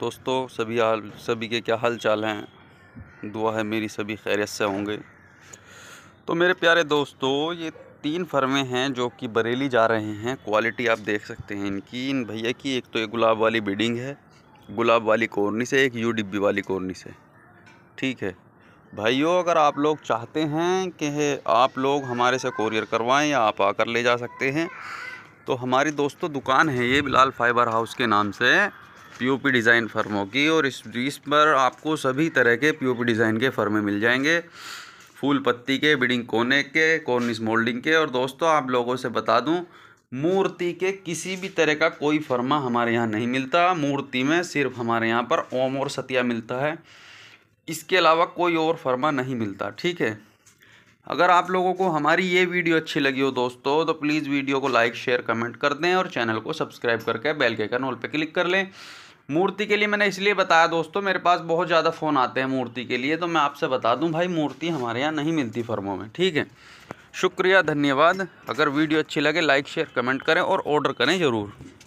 दोस्तों सभी हाल सभी के क्या हाल चाल हैं दुआ है मेरी सभी खैरियत से होंगे तो मेरे प्यारे दोस्तों ये तीन फर्में हैं जो कि बरेली जा रहे हैं क्वालिटी आप देख सकते हैं इनकी इन भैया की एक तो ये गुलाब वाली बिल्डिंग है गुलाब वाली कॉर्नी से एक यू डिब्बी वाली कॉर्नी से ठीक है भाइयों अगर आप लोग चाहते हैं कि आप लोग हमारे से कॉरियर करवाएं या आप आकर ले जा सकते हैं तो हमारी दोस्तों दुकान है ये बिलाल फाइबर हाउस के नाम से पीओपी डिज़ाइन फर्मों की और इस इस पर आपको सभी तरह के पीओपी डिज़ाइन के फर्मे मिल जाएंगे फूल पत्ती के बिडिंग कोने के कॉर्निस मोल्डिंग के और दोस्तों आप लोगों से बता दूं मूर्ति के किसी भी तरह का कोई फर्मा हमारे यहाँ नहीं मिलता मूर्ति में सिर्फ हमारे यहाँ पर ओम और सतिया मिलता है इसके अलावा कोई और फर्मा नहीं मिलता ठीक है अगर आप लोगों को हमारी ये वीडियो अच्छी लगी हो दोस्तों तो प्लीज़ वीडियो को लाइक शेयर कमेंट कर दें और चैनल को सब्सक्राइब करके बेल के आइकन ऑल पे क्लिक कर लें मूर्ति के लिए मैंने इसलिए बताया दोस्तों मेरे पास बहुत ज़्यादा फ़ोन आते हैं मूर्ति के लिए तो मैं आपसे बता दूं भाई मूर्ति हमारे यहाँ नहीं मिलती फर्मों में ठीक है शुक्रिया धन्यवाद अगर वीडियो अच्छी लगे लाइक शेयर कमेंट करें और ऑर्डर करें ज़रूर